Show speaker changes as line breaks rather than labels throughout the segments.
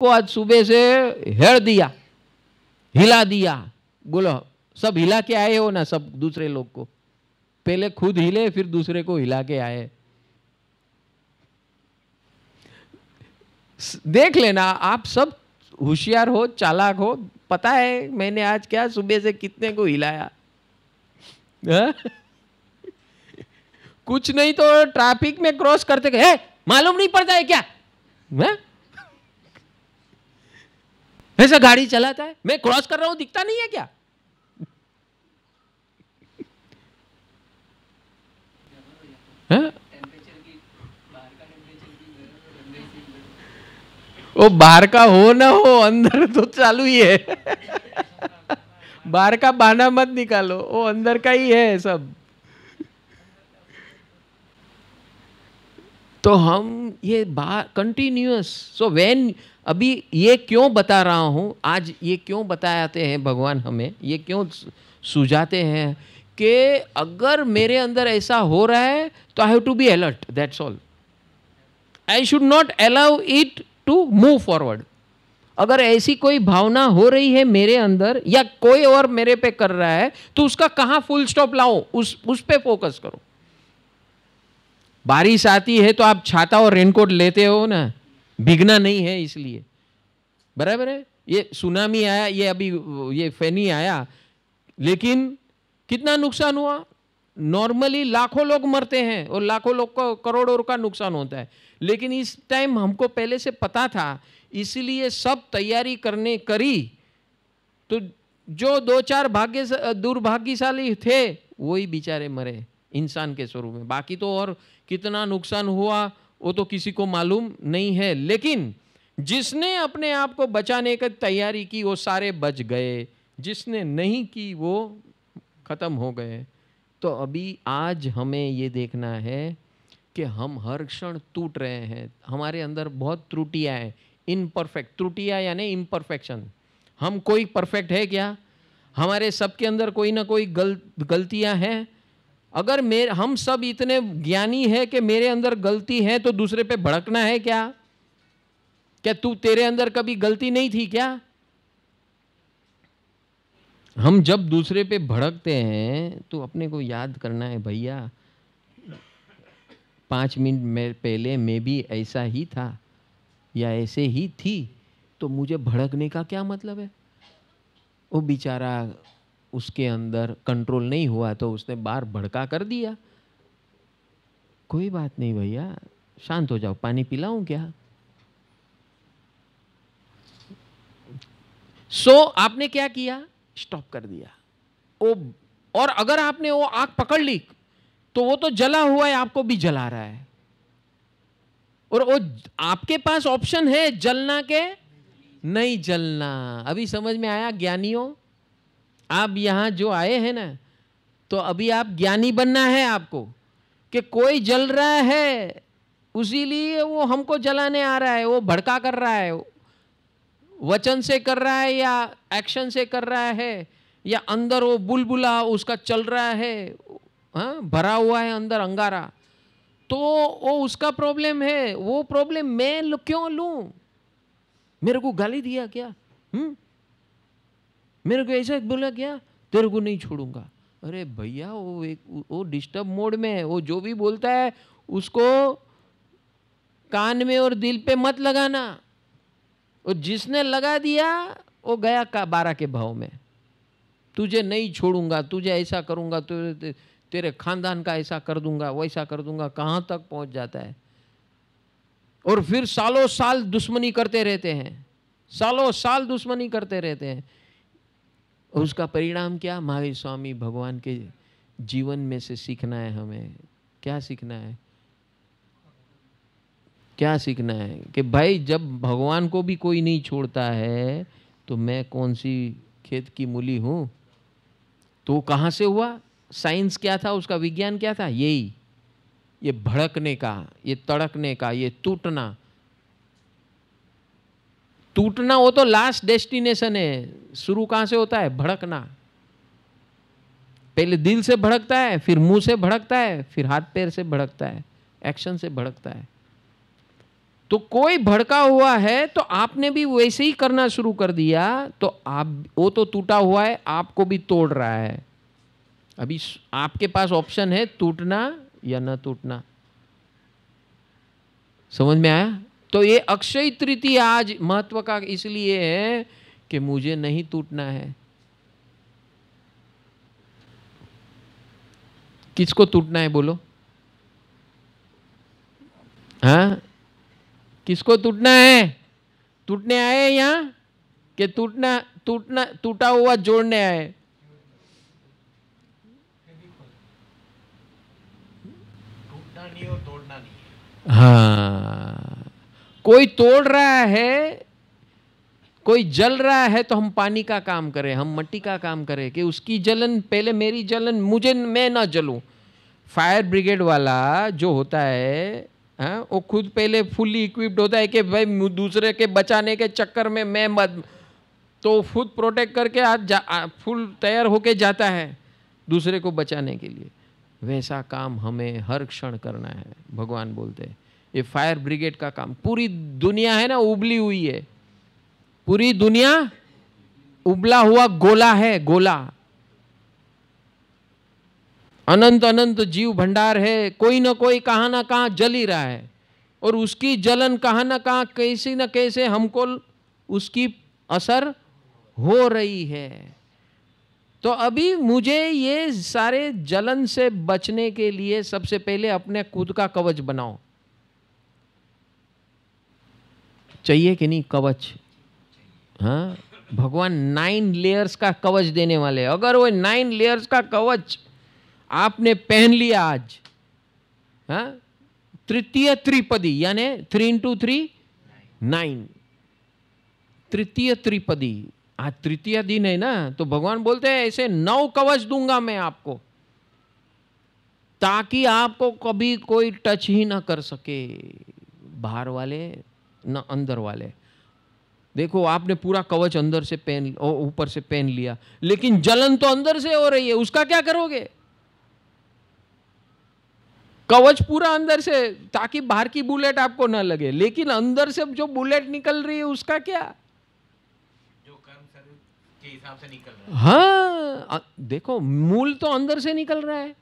को आज सुबह से हेड़ दिया हिला दिया बोलो सब हिला के आए हो ना सब दूसरे लोग को पहले खुद हिले फिर दूसरे को हिला के आए देख लेना आप सब होशियार हो चालाक हो पता है मैंने आज क्या सुबह से कितने को हिलाया हाँ? कुछ नहीं तो ट्रैफिक में क्रॉस करते मालूम नहीं पड़ता है क्या
है? हाँ?
वैसे गाड़ी चलाता है मैं क्रॉस कर रहा हूं दिखता नहीं है क्या वो हाँ? बाहर का हो ना हो अंदर तो चालू ही है बाहर का बाना मत निकालो वो अंदर का ही है सब तो हम ये बाहर कंटिन्यूस सो वेन अभी ये क्यों बता रहा हूँ आज ये क्यों बताते हैं भगवान हमें ये क्यों सुझाते हैं कि अगर मेरे अंदर ऐसा हो रहा है तो I have to be alert that's all I should not allow it to move forward अगर ऐसी कोई भावना हो रही है मेरे अंदर या कोई और मेरे पे कर रहा है तो उसका कहाँ फुल स्टॉप लाओ उस उस पर फोकस करो बारिश आती है तो आप छाता और रेनकोट लेते हो ना बिगना नहीं है इसलिए बराबर है ये सुनामी आया ये अभी ये फैनी आया लेकिन कितना नुकसान हुआ नॉर्मली लाखों लोग मरते हैं और लाखों लोग को करोड़ों का नुकसान होता है लेकिन इस टाइम हमको पहले से पता था इसलिए सब तैयारी करने करी तो जो दो चार भाग्य दुर्भाग्यशाली थे वही बेचारे मरे इंसान के स्वरूप में बाकी तो और कितना नुकसान हुआ वो तो किसी को मालूम नहीं है लेकिन जिसने अपने आप को बचाने की तैयारी की वो सारे बच गए जिसने नहीं की वो ख़त्म हो गए तो अभी आज हमें ये देखना है कि हम हर क्षण टूट रहे हैं हमारे अंदर बहुत त्रुटियाँ हैं इनपरफेक्ट त्रुटियाँ यानी इम्परफेक्शन हम कोई परफेक्ट है क्या हमारे सबके अंदर कोई ना कोई गल गलतियाँ हैं अगर मेरे हम सब इतने ज्ञानी है कि मेरे अंदर गलती है तो दूसरे पे भड़कना है क्या क्या तू तेरे अंदर कभी गलती नहीं थी क्या हम जब दूसरे पे भड़कते हैं तो अपने को याद करना है भैया पाँच मिनट में पहले मैं भी ऐसा ही था या ऐसे ही थी तो मुझे भड़कने का क्या मतलब है वो बेचारा उसके अंदर कंट्रोल नहीं हुआ तो उसने बार भड़का कर दिया कोई बात नहीं भैया शांत हो जाओ पानी पिलाऊं क्या सो so, आपने क्या किया स्टॉप कर दिया ओ, और अगर आपने वो आग पकड़ ली तो वो तो जला हुआ है आपको भी जला रहा है और वो आपके पास ऑप्शन है जलना के नहीं जलना अभी समझ में आया ज्ञानियों आप यहाँ जो आए हैं ना तो अभी आप ज्ञानी बनना है आपको कि कोई जल रहा है उसी वो हमको जलाने आ रहा है वो भड़का कर रहा है वचन से कर रहा है या एक्शन से कर रहा है या अंदर वो बुलबुला उसका चल रहा है हाँ भरा हुआ है अंदर अंगारा तो वो उसका प्रॉब्लम है वो प्रॉब्लम मैं क्यों लूँ मेरे को गाली दिया क्या हुँ? हम्म? मेरे को ऐसा बोला क्या तेरे को नहीं छोड़ूंगा अरे भैया वो एक वो डिस्टर्ब मोड में है वो जो भी बोलता है उसको कान में और दिल पे मत लगाना और जिसने लगा दिया वो गया का बारह के भाव में तुझे नहीं छोड़ूंगा तुझे ऐसा करूंगा तुझे तेरे खानदान का ऐसा कर दूंगा वैसा कर दूंगा कहाँ तक पहुंच जाता है और फिर सालों साल दुश्मनी करते रहते हैं सालों साल दुश्मनी करते रहते हैं और उसका परिणाम क्या महावीर स्वामी भगवान के जीवन में से सीखना है हमें क्या सीखना है क्या सीखना है कि भाई जब भगवान को भी कोई नहीं छोड़ता है तो मैं कौन सी खेत की मूली हूँ तो कहाँ से हुआ साइंस क्या था उसका विज्ञान क्या था यही ये भड़कने का ये तड़कने का ये टूटना टूटना वो तो लास्ट डेस्टिनेशन है शुरू कहां से होता है भड़कना पहले दिल से भड़कता है फिर मुंह से भड़कता है फिर हाथ पैर से भड़कता है एक्शन से भड़कता है तो कोई भड़का हुआ है तो आपने भी वैसे ही करना शुरू कर दिया तो आप वो तो टूटा हुआ है आपको भी तोड़ रहा है अभी आपके पास ऑप्शन है टूटना या ना टूटना समझ में आया तो ये अक्षय तृतीय आज महत्व का इसलिए है कि मुझे नहीं टूटना है किसको टूटना है बोलो हाँ किसको टूटना है टूटने आए यहाँ कि टूटना टूटना टूटा हुआ जोड़ने आए
टूटना नहीं नहीं तोड़ना हाँ
कोई तोड़ रहा है कोई जल रहा है तो हम पानी का काम करें हम मट्टी का काम करें कि उसकी जलन पहले मेरी जलन मुझे मैं ना जलूँ फायर ब्रिगेड वाला जो होता है हा? वो खुद पहले फुली इक्विप्ड होता है कि भाई दूसरे के बचाने के चक्कर में मैं मत तो खुद प्रोटेक्ट करके आज फुल तैयार होके जाता है दूसरे को बचाने के लिए वैसा काम हमें हर क्षण करना है भगवान बोलते हैं ये फायर ब्रिगेड का काम पूरी दुनिया है ना उबली हुई है पूरी दुनिया उबला हुआ गोला है गोला अनंत अनंत जीव भंडार है कोई ना कोई कहाँ ना कहाँ जल ही रहा है और उसकी जलन कहाँ ना कहाँ कैसे न कैसे हमको उसकी असर हो रही है तो अभी मुझे ये सारे जलन से बचने के लिए सबसे पहले अपने खुद का कवच बनाओ चाहिए कि नहीं कवच हाँ भगवान नाइन लेयर्स का कवच देने वाले अगर वो नाइन लेयर्स का कवच आपने पहन लिया आज हाँ तृतीय त्रिपदी यानी थ्री इंटू थ्री नाइन तृतीय त्रिपदी आज तृतीय दिन है ना तो भगवान बोलते हैं ऐसे नौ कवच दूंगा मैं आपको ताकि आपको कभी कोई टच ही ना कर सके बाहर वाले ना अंदर वाले देखो आपने पूरा कवच अंदर से पहन ऊपर से पहन लिया लेकिन जलन तो अंदर से हो रही है उसका क्या करोगे कवच पूरा अंदर से ताकि बाहर की बुलेट आपको ना लगे लेकिन अंदर से जो बुलेट निकल रही है उसका क्या जो कर्म के हिसाब से निकल रहा है हाँ देखो मूल तो अंदर से निकल रहा है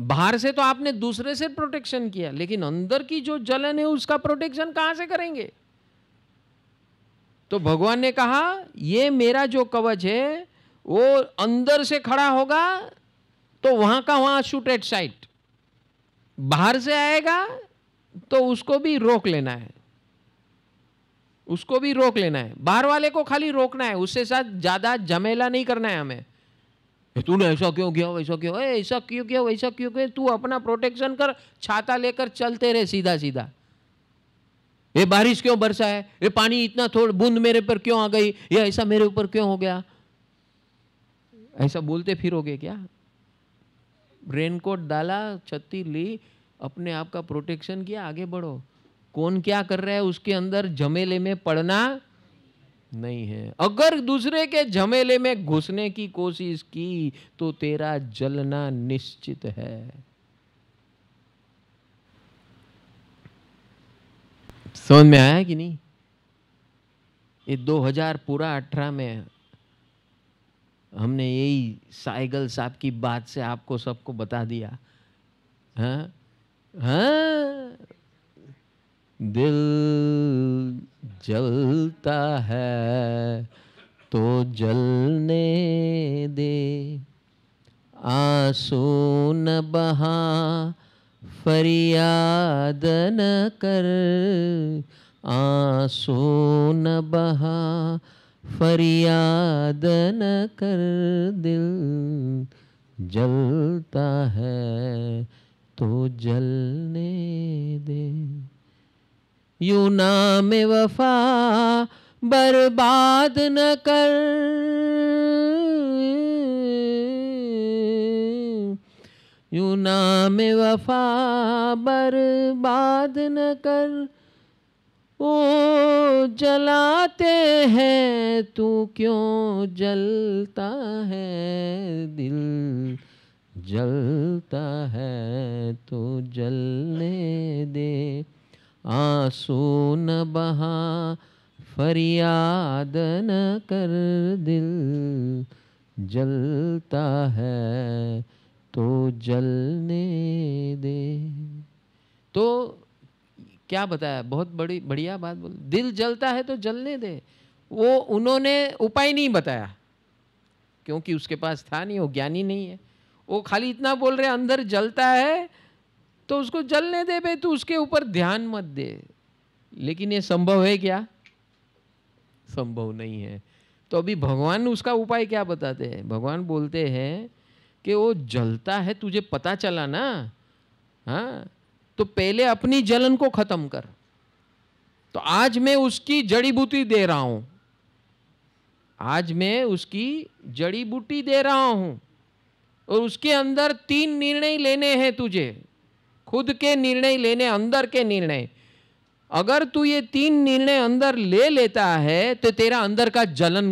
बाहर से तो आपने दूसरे से प्रोटेक्शन किया लेकिन अंदर की जो जलन है उसका प्रोटेक्शन कहां से करेंगे तो भगवान ने कहा ये मेरा जो कवच है वो अंदर से खड़ा होगा तो वहां का वहां शूट एट साइट बाहर से आएगा तो उसको भी रोक लेना है उसको भी रोक लेना है बाहर वाले को खाली रोकना है उसके साथ ज़्यादा झमेला नहीं करना है हमें तूने ऐसा क्यों किया वैसा क्यों ऐसा क्यों किया वैसा क्यों किया तू अपना प्रोटेक्शन कर छाता लेकर चलते रहे सीधा सीधा ये बारिश क्यों बरसा है ये पानी इतना थोड़ा बूंद मेरे पर क्यों आ गई ये ऐसा मेरे ऊपर क्यों हो गया ऐसा बोलते फिरोगे क्या रेनकोट डाला छत्ती ली अपने आप का प्रोटेक्शन किया आगे बढ़ो कौन क्या कर रहा है उसके अंदर झमेले में पड़ना नहीं है अगर दूसरे के झमेले में घुसने की कोशिश की तो तेरा जलना निश्चित है
समझ में आया कि
नहीं ये 2000 पूरा अठारह में हमने यही साइगल साहब की बात से आपको सबको बता दिया
हाँ हाँ दिल जलता है तो जलने दे आंसू न बहा फरियाद न कर आंसू न बहा फरियाद न कर दिल जलता है तो जलने दे यू नाम वफा बर्बाद न कर यू नाम वफा बर्बाद न कर ओ जलाते हैं तू क्यों जलता है दिल जलता है तो जलने दे आंसू न बहा फरियाद न कर दिल जलता है तो जलने दे
तो क्या बताया बहुत बड़ी बढ़िया बात बोल दिल जलता है तो जलने दे वो उन्होंने उपाय नहीं बताया क्योंकि उसके पास था नहीं वो ज्ञानी नहीं है वो खाली इतना बोल रहे अंदर जलता है तो उसको जलने दे बे तू उसके ऊपर ध्यान मत दे लेकिन ये संभव है क्या संभव नहीं है तो अभी भगवान उसका उपाय क्या बताते हैं भगवान बोलते हैं कि वो जलता है तुझे पता चला ना हाँ तो पहले अपनी जलन को ख़त्म कर तो आज मैं उसकी जड़ी बूटी दे रहा हूं आज मैं उसकी जड़ी बूटी दे रहा हूं और उसके अंदर तीन निर्णय लेने हैं तुझे खुद के निर्णय लेने अंदर के निर्णय अगर तू ये तीन निर्णय अंदर ले लेता है तो तेरा अंदर का जलन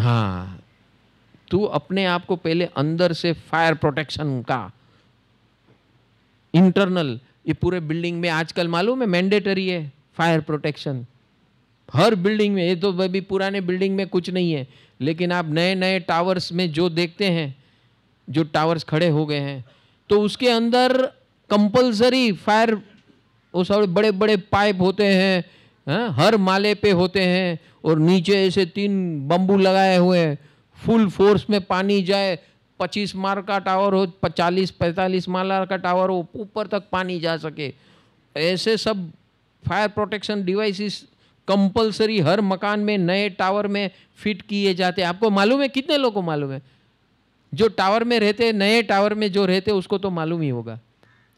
हाँ तू अपने आप को पहले अंदर से फायर प्रोटेक्शन का इंटरनल ये पूरे बिल्डिंग में आजकल मालूम है मैंडेटरी है फायर प्रोटेक्शन हर बिल्डिंग में ये तो अभी पुराने बिल्डिंग में कुछ नहीं है लेकिन आप नए नए टावर्स में जो देखते हैं जो टावर्स खड़े हो गए हैं तो उसके अंदर कंपलसरी फायर वो सब बड़े बड़े पाइप होते हैं हाँ, हर माले पे होते हैं और नीचे ऐसे तीन बम्बू लगाए हुए हैं फुल फोर्स में पानी जाए पच्चीस मार का टावर हो 40 पैंतालीस माला का टावर हो ऊपर तक पानी जा सके ऐसे सब फायर प्रोटेक्शन डिवाइसेस कंपलसरी हर मकान में नए टावर में फिट किए जाते हैं आपको मालूम है कितने लोगों को मालूम है जो टावर में रहते नए टावर में जो रहते उसको तो मालूम ही होगा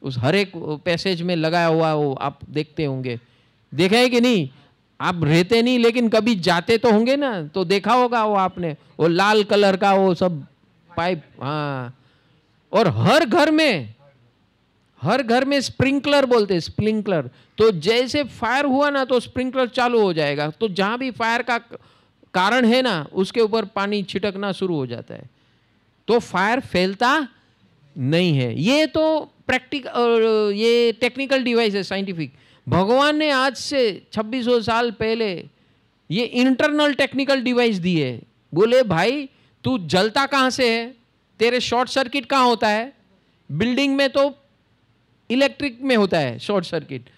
उस हर एक पैसेज में लगाया हुआ वो आप देखते होंगे देखा है कि नहीं आप रहते नहीं लेकिन कभी जाते तो होंगे ना तो देखा होगा वो आपने वो लाल कलर का वो सब पाइप हाँ और हर घर में हर घर में स्प्रिंकलर बोलते हैं स्प्रिंकलर तो जैसे फायर हुआ ना तो स्प्रिंकलर चालू हो जाएगा तो जहाँ भी फायर का कारण है ना उसके ऊपर पानी छिटकना शुरू हो जाता है तो फायर फैलता नहीं है ये तो प्रैक्टिक ये टेक्निकल डिवाइस है साइंटिफिक भगवान ने आज से 2600 साल पहले ये इंटरनल टेक्निकल डिवाइस दी है बोले भाई तू जलता कहाँ से है तेरे शॉर्ट सर्किट कहाँ होता है बिल्डिंग में तो इलेक्ट्रिक में होता है शॉर्ट सर्किट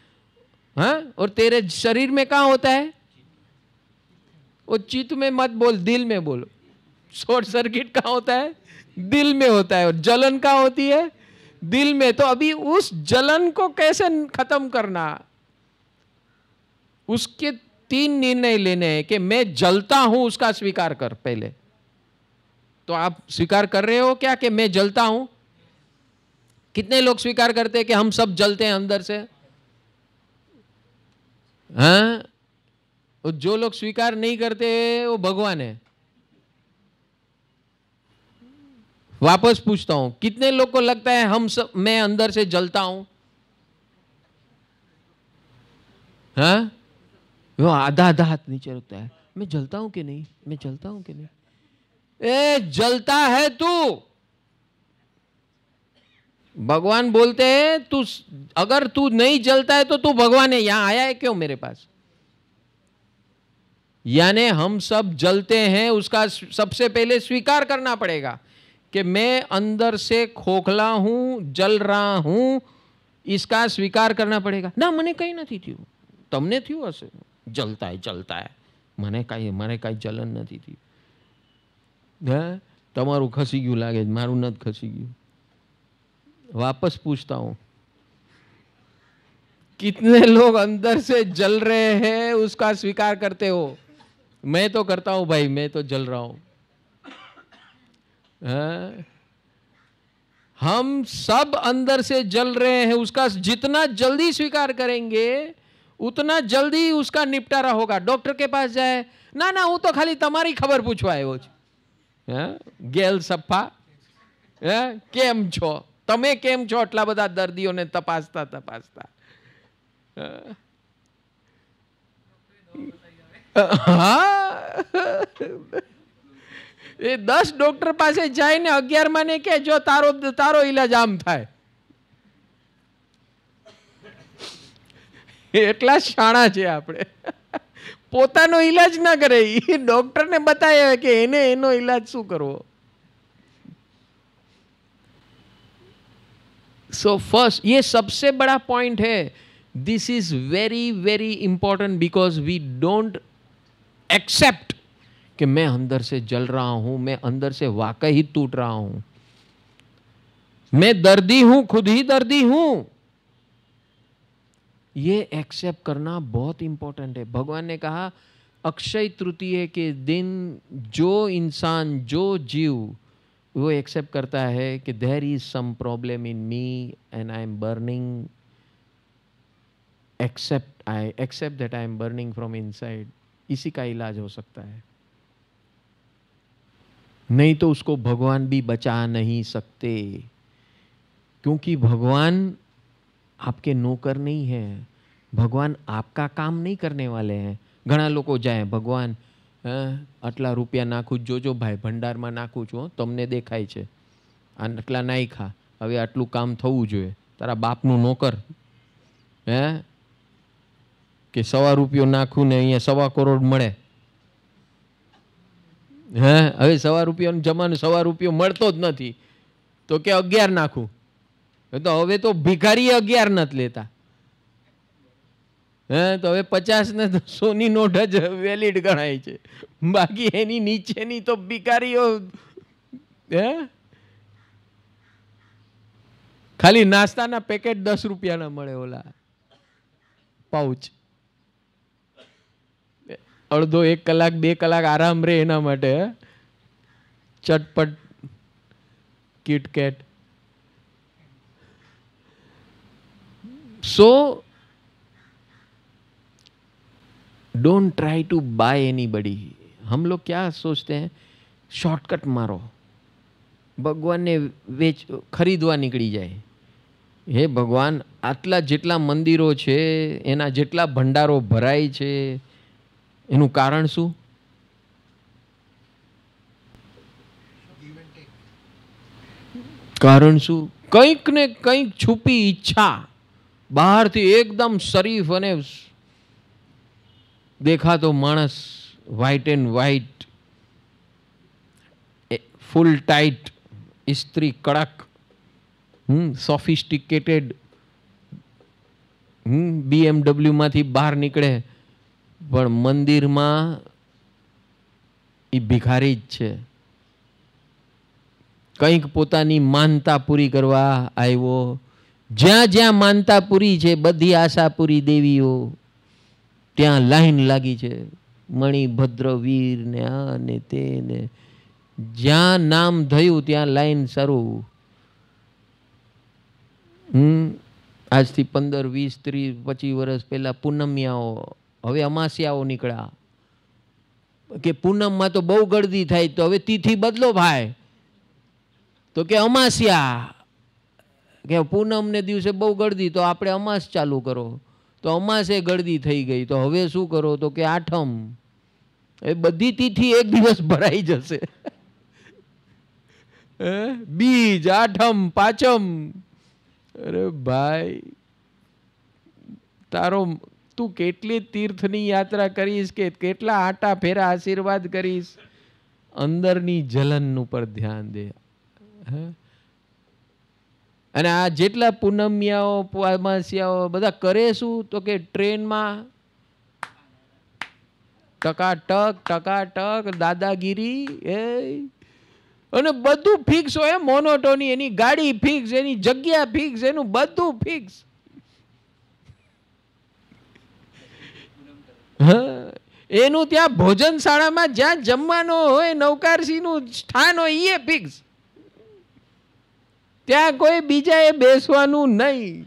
हाँ और तेरे शरीर में कहाँ होता है वो चित्त में मत बोल दिल में बोलो शॉर्ट सर्किट कहाँ होता है दिल में होता है और जलन का होती है दिल में तो अभी उस जलन को कैसे खत्म करना उसके तीन निर्णय लेने हैं कि मैं जलता हूं उसका स्वीकार कर पहले तो आप स्वीकार कर रहे हो क्या कि मैं जलता हूं कितने लोग स्वीकार करते हैं कि हम सब जलते हैं अंदर से हाँ और जो लोग स्वीकार नहीं करते वो भगवान है वापस पूछता हूं कितने लोग को लगता है हम सब मैं अंदर से जलता हूं हाँ आधा आधा हाथ नीचे रखता है मैं जलता हूं कि नहीं मैं जलता हूं कि नहीं ए जलता है तू भगवान बोलते हैं तू अगर तू नहीं जलता है तो तू भगवान है यहां आया है क्यों मेरे पास यानी हम सब जलते हैं उसका सबसे पहले स्वीकार करना पड़ेगा कि मैं अंदर से खोखला हूं जल रहा हूं इसका स्वीकार करना पड़ेगा ना मैंने कहीं नहीं थी तमने थी ऐसे जलता है जलता है मैंने कहीं मैंने कहीं जलन नहीं थी तमारू खसी गयू लगे मारू नत खसी गयू वापस पूछता हूँ कितने लोग अंदर से जल रहे हैं उसका स्वीकार करते हो मैं तो करता हूँ भाई मैं तो जल रहा हूँ हम सब अंदर से जल रहे हैं उसका जितना जल्दी स्वीकार करेंगे उतना जल्दी उसका निपटारा होगा डॉक्टर के पास जाए ना ना वो तो खाली तुम्हारी खबर पूछवाए वो गेल सफा केम छो तमें केम छो તમે बदा છો ने तपासता तपासता हाँ એ દસ ડૉક્ટર પાસે જઈને અગિયારમાં ને કે જો તારો તારો ઇલાજ આમ થાય એટલા શાણા છે આપણે પોતાનો ઇલાજ ના કરે એ ડૉક્ટરને બતાવે કે એને એનો ઇલાજ શું કરવો सो फर्स्ट ये सबसे बड़ा पॉइंट है this is very very important because we don't accept कि मैं अंदर से जल रहा हूं मैं अंदर से वाकई ही टूट रहा हूं मैं दर्दी हूं खुद ही दर्दी हूं ये एक्सेप्ट करना बहुत इंपॉर्टेंट है भगवान ने कहा अक्षय तृतीय के दिन जो इंसान जो जीव वो एक्सेप्ट करता है कि there is some problem in me and I am burning accept I accept that I am burning from inside इसी का इलाज हो सकता है नहीं तो उसको भगवान भी बचा नहीं सकते क्योंकि भगवान आपके नौकर नहीं है ભગવાન આપકા કામ નહીં કરને વાલે હે ઘણા લોકો જાય ભગવાન આટલા રૂપિયા નાખું જોજો ભાઈ ભંડારમાં નાખું છું તમને દેખાય છે આટલા નાખા હવે આટલું કામ થવું જોઈએ તારા બાપનું નોકર હે કે સવા રૂપિયો નાખું ને અહીંયા સવા કરોડ મળે હે હવે સવા રૂપિયાનો જમાનો સવા રૂપિયો મળતો જ નથી તો કે અગિયાર નાખું તો હવે તો ભિખારી અગિયાર નથી લેતા હે તો હવે પચાસ ને સોની નોટ જ વેલિડ ગણાય છે બાકી એની નીચેની તો ભિખારીઓ હે ખાલી નાસ્તાના પેકેટ દસ રૂપિયાના મળે ઓલા પાઉચ અડધો એક કલાક બે કલાક આરામ રહે એના માટે ચટપટ KitKat so don't try to buy anybody हम लोग क्या सोचते हैं शॉर्टकट मारो વેચ ખરીદવા નીકળી જાય હે ભગવાન આટલા જેટલા મંદિરો છે એના જેટલા ભંડારો ભરાય છે એનું કારણ શું કારણ શું કંઈક ને કંઈક છુપી ઈચ્છા બહારથી એકદમ શરીફ અને દેખાતો માણસ white and white full tight ઇસ્ત્રી કડક હમ સોફિસ્ટિકેટેડ હમ બીએમડબલ્યુમાંથી બહાર નીકળે પણ મંદિરમાં એ ભિખારી જ છે કંઈક પોતાની માનતા પૂરી કરવા આવ્યો જ્યાં જ્યાં માનતા પૂરી છે બધી આશા પૂરી દેવીઓ ત્યાં લાઈન લાગી છે મણિભદ્ર વીર ને આ ને તે ને જ્યાં નામ થયું ત્યાં લાઈન સારું હમ આજથી પંદર વીસ ત્રીસ પચીસ વર્ષ પહેલાં પૂનમિયાઓ હવે અમાસિયાઓ નીકળ્યા કે પૂનમમાં તો બહુ ગળદી થાય તો હવે તિથિ બદલો ભાઈ તો કે અમાસિયા કે પૂનમને દિવસે બહુ ગળદી તો આપણે અમાસ ચાલુ કરો તો અમાસે ગળદી થઈ ગઈ તો હવે શું કરો તો કે આઠમ એ બધી તિથિ એક દિવસ ભરાઈ જશે બીજ આઠમ પાચમ અરે ભાઈ તારો તું કેટલી તીર્થની યાત્રા કરીશ કે કેટલા આટા ફેરા આશીર્વાદ કરીશ
અંદરની જલન ઉપર ધ્યાન દે
અને આ જેટલા પૂનમિયાઓ પામાસિયાઓ બધા કરે શું તો કે ટ્રેનમાં ટકાટક ટકાટક દાદાગીરી એ અને બધું ફિક્સ હોય મોનોટોની એની ગાડી ફિક્સ એની જગ્યા ફિક્સ એનું બધું ફિક્સ એનું ત્યાં ભોજનશાળામાં જ્યાં જમવાનો હોય નવકારસિંહનું સ્થાન હોય એ ફિક્સ ત્યાં કોઈ બીજાએ બેસવાનું નહીં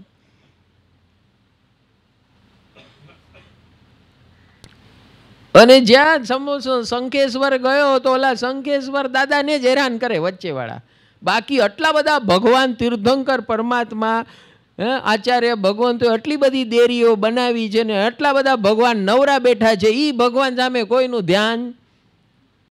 અને જ્યાં શંખેશ્વર ગયો તો ઓલા શંખેશ્વર દાદાને જ હેરાન કરે વચ્ચેવાળા બાકી આટલા બધા ભગવાન તીર્થંકર પરમાત્મા આચાર્ય ભગવાન તો એટલી બધી દેરીઓ બનાવી છે ને એટલા બધા ભગવાન નવરા બેઠા છે એ ભગવાન સામે કોઈનું ધ્યાન